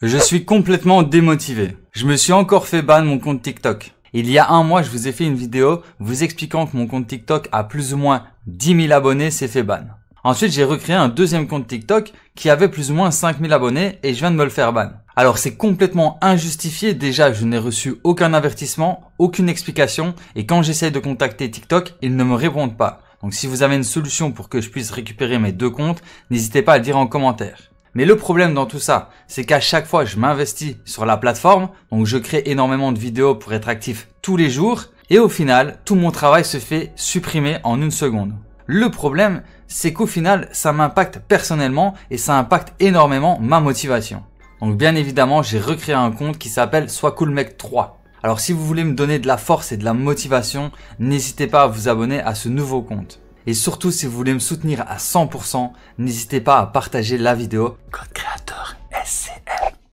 Je suis complètement démotivé. Je me suis encore fait ban mon compte TikTok. Il y a un mois, je vous ai fait une vidéo vous expliquant que mon compte TikTok a plus ou moins 10 000 abonnés s'est fait ban. Ensuite, j'ai recréé un deuxième compte TikTok qui avait plus ou moins 5 000 abonnés et je viens de me le faire ban. Alors c'est complètement injustifié, déjà je n'ai reçu aucun avertissement, aucune explication et quand j'essaye de contacter TikTok, ils ne me répondent pas. Donc si vous avez une solution pour que je puisse récupérer mes deux comptes, n'hésitez pas à le dire en commentaire. Mais le problème dans tout ça, c'est qu'à chaque fois je m'investis sur la plateforme, donc je crée énormément de vidéos pour être actif tous les jours, et au final, tout mon travail se fait supprimer en une seconde. Le problème, c'est qu'au final, ça m'impacte personnellement et ça impacte énormément ma motivation. Donc bien évidemment, j'ai recréé un compte qui s'appelle Soit Cool Mec 3. Alors si vous voulez me donner de la force et de la motivation, n'hésitez pas à vous abonner à ce nouveau compte. Et surtout, si vous voulez me soutenir à 100%, n'hésitez pas à partager la vidéo.